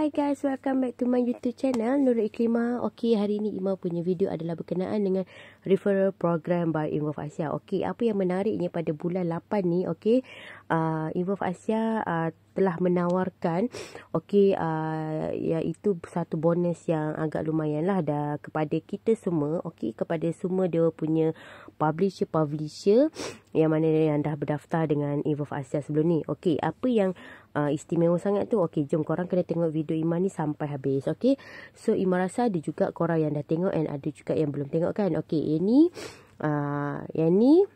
Hi guys, welcome back to my YouTube channel Nur Iklima. Okey, hari ini Ima punya video adalah berkenaan dengan referral program by Involve Asia. Okey, apa yang menariknya pada bulan 8 ni, okey, uh, Involve Asia uh, telah menawarkan okey, uh, iaitu satu bonus yang agak lumayanlah dah kepada kita semua, okey, kepada semua dia punya publisher-publisher yang mana yang dah berdaftar dengan Involve Asia sebelum ni. Okey, apa yang uh, istimewa sangat tu Okay jom korang kena tengok video Iman ni sampai habis Okay So Iman rasa ada juga korang yang dah tengok And ada juga yang belum tengok kan Okay ini, ni uh, Yang ni ah,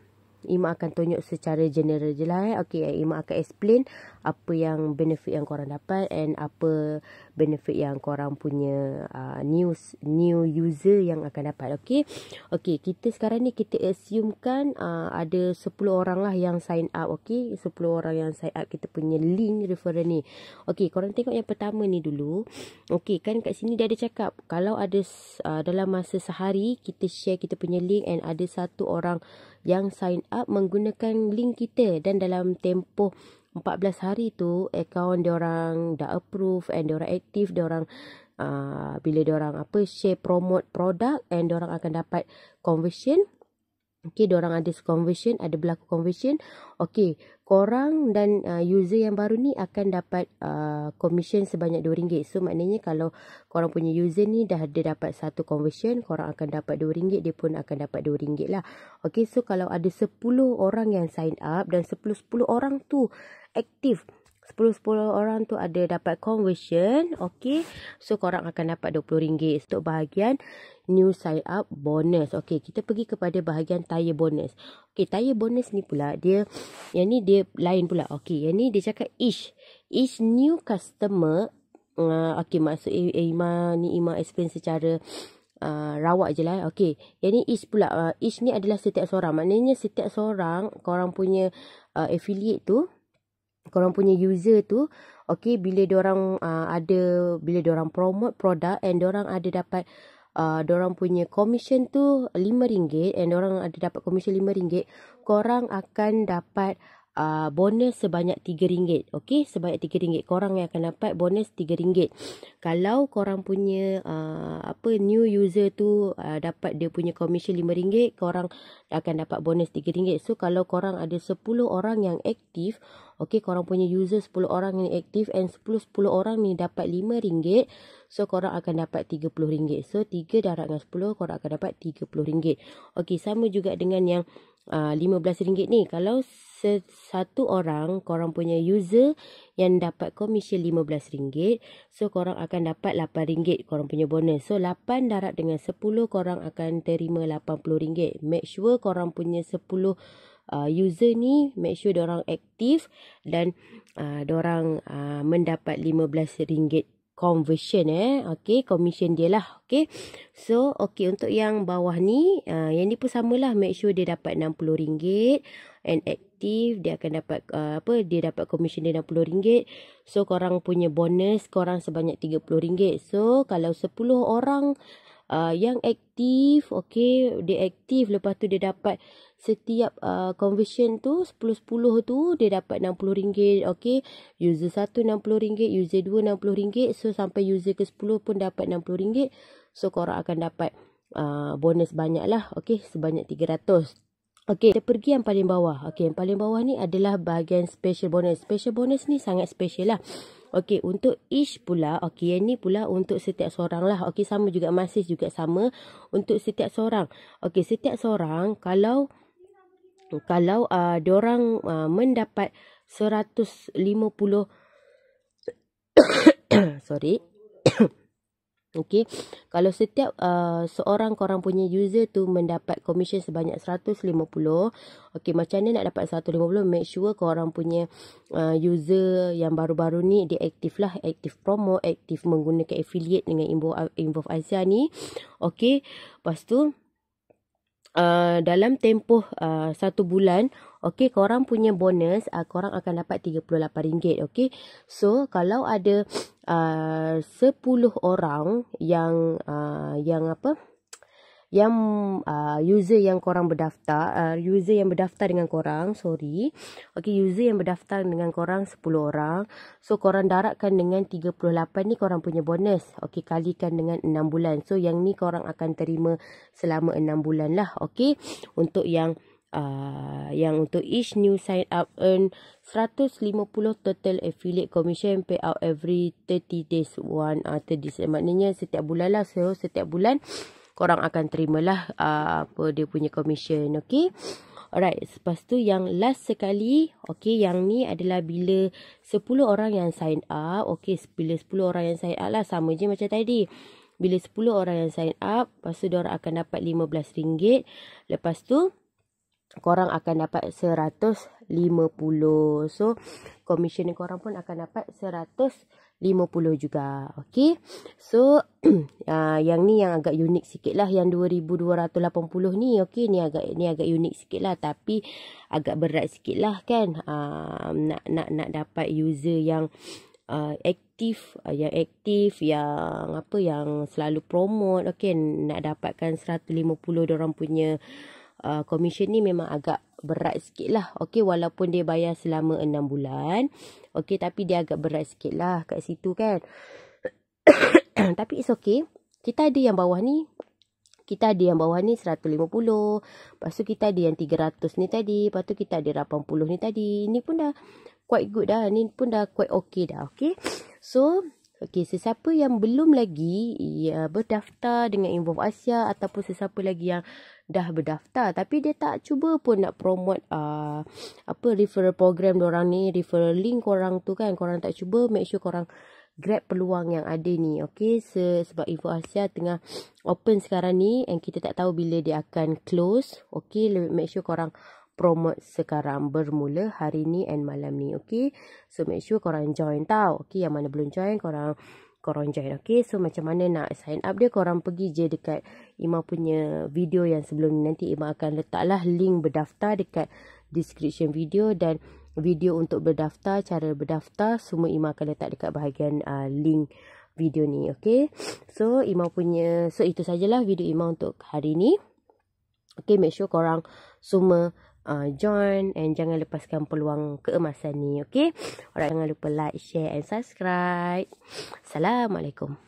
Ima akan tunjuk secara general je lah eh. Okay, Ima akan explain apa yang benefit yang korang dapat and apa benefit yang korang punya uh, news new user yang akan dapat. Okay, okay kita sekarang ni kita assumekan uh, ada 10 orang lah yang sign up. Okay, 10 orang yang sign up kita punya link referral ni. Okay, korang tengok yang pertama ni dulu. Okay, kan kat sini dia ada cakap kalau ada uh, dalam masa sehari kita share kita punya link and ada satu orang yang sign up menggunakan link kita dan dalam tempoh 14 hari tu account dia orang dah approve and dia orang aktif dia orang uh, bila dia orang apa share promote produk and dia orang akan dapat conversion Okey, diorang ada conversion, ada berlaku conversion. Okey, korang dan uh, user yang baru ni akan dapat uh, commission sebanyak RM2. So, maknanya kalau korang punya user ni dah ada dapat satu conversion, korang akan dapat RM2, dia pun akan dapat RM2 lah. Okey, so kalau ada 10 orang yang sign up dan 10-10 orang tu aktif, 10-10 orang tu ada dapat conversion. Okay. So, korang akan dapat RM20 untuk bahagian new sign up bonus. Okay. Kita pergi kepada bahagian tire bonus. Okay. Tire bonus ni pula dia, yang ni dia lain pula. Okay. Yang ni dia cakap each. Each new customer. Uh, okay. Maksud Ima ni Ima explain secara Uh, rawak je lah Okay Yang ni each pula uh, Each ni adalah setiap seorang Maknanya setiap seorang Korang punya uh, Affiliate tu korang punya user tu okey bila dia orang uh, ada bila dia orang promote produk and dia orang ada dapat uh, dia orang punya commission tu RM5 and dia orang ada dapat commission RM5 korang akan dapat uh, bonus sebanyak RM3 okey sebanyak RM3 korang yang akan dapat bonus RM3 kalau korang punya uh, apa new user tu uh, dapat dia punya commission RM5 korang akan dapat bonus RM3 so kalau korang ada 10 orang yang aktif Okey, korang punya user 10 orang ni aktif and 10-10 orang ni dapat RM5. So korang akan dapat RM30. So 3 darat dengan 10 korang akan dapat RM30. Okey, sama juga dengan yang uh, ah, rm ringgit ni. Kalau satu orang korang punya user yang dapat komisen rm ringgit, So korang akan dapat rm ringgit. korang punya bonus. So 8 darat dengan 10 korang akan terima rm ringgit. Make sure korang punya 10 uh, user ni make sure orang aktif dan uh, orang uh, mendapat belas ringgit conversion eh. Okay, commission dia lah. Okay, so okay untuk yang bawah ni, uh, yang ni pun samalah make sure dia dapat enam puluh ringgit and aktif dia akan dapat uh, apa dia dapat komisen dia enam puluh ringgit. so korang punya bonus korang sebanyak tiga puluh ringgit. so kalau sepuluh orang uh, yang aktif okey dia aktif lepas tu dia dapat setiap uh, conversion tu 10 10 tu dia dapat RM60 okey user 1 RM60 user 2 RM60 so sampai user ke 10 pun dapat RM60 so korang akan dapat uh, bonus banyaklah, lah okey sebanyak 300 Okey, kita pergi yang paling bawah. Okey, yang paling bawah ni adalah bahagian special bonus. Special bonus ni sangat special lah. Okey, untuk ish pula, okey, yang ni pula untuk setiap seorang lah. Okey, sama juga masih juga sama untuk setiap seorang. Okey, setiap seorang kalau kalau uh, diorang uh, mendapat 150 sorry Okey, kalau setiap uh, seorang korang punya user tu mendapat commission sebanyak 150, okey macam mana nak dapat 150? Make sure korang punya uh, user yang baru-baru ni dia aktif lah, aktif promo, aktif menggunakan affiliate dengan Invo Invo Asia ni. Okey, lepas tu uh, dalam tempoh uh, satu bulan Okey, korang punya bonus, uh, korang akan dapat RM38. Okey, so kalau ada ah, uh, 10 orang yang uh, yang apa? Yang uh, user yang korang berdaftar, uh, user yang berdaftar dengan korang, sorry. Okey, user yang berdaftar dengan korang 10 orang. So, korang daratkan dengan 38 ni korang punya bonus. Okey, kalikan dengan 6 bulan. So, yang ni korang akan terima selama 6 bulan lah. Okey, untuk yang uh, yang untuk each new sign up earn 150 total affiliate commission pay out every 30 days one after this eh, maknanya setiap bulan lah so setiap bulan korang akan terimalah uh, ah, apa dia punya commission okay Alright, lepas tu yang last sekali, okay, yang ni adalah bila 10 orang yang sign up, okay, bila 10 orang yang sign up lah, sama je macam tadi. Bila 10 orang yang sign up, lepas tu diorang akan dapat RM15. Lepas tu, korang akan dapat 150. So, commission yang korang pun akan dapat 150 juga. Okay. So, uh, yang ni yang agak unik sikit lah. Yang 2,280 ni, okay. Ni agak ni agak unik sikit lah. Tapi, agak berat sikit lah kan. Uh, nak, nak, nak dapat user yang uh, ah, aktif. Uh, yang aktif, yang apa, yang selalu promote. Okay, nak dapatkan 150 orang punya... Uh, uh, commission ni memang agak berat sikit lah. Okay, walaupun dia bayar selama enam bulan. Okay, tapi dia agak berat sikit lah kat situ kan. tapi it's okay. Kita ada yang bawah ni. Kita ada yang bawah ni 150. Lepas tu kita ada yang 300 ni tadi. Lepas tu kita ada 80 ni tadi. Ni pun dah quite good dah. Ni pun dah quite okay dah. Okay. So, Okey, sesiapa yang belum lagi ya, berdaftar dengan Involve Asia ataupun sesiapa lagi yang dah berdaftar tapi dia tak cuba pun nak promote uh, apa referral program orang ni, referral link orang tu kan, orang tak cuba make sure korang grab peluang yang ada ni. Okey, Se, sebab Info Asia tengah open sekarang ni and kita tak tahu bila dia akan close. Okey, make sure korang promote sekarang bermula hari ni and malam ni okey so make sure korang join tau okey yang mana belum join korang korang join okey so macam mana nak sign up dia korang pergi je dekat Ima punya video yang sebelum ni nanti Ima akan letaklah link berdaftar dekat description video dan video untuk berdaftar cara berdaftar semua Ima akan letak dekat bahagian uh, link video ni okey so Ima punya so itu sajalah video Ima untuk hari ni okey make sure korang semua uh, join and jangan lepaskan peluang keemasan ni okey. Orang jangan lupa like, share and subscribe. Assalamualaikum.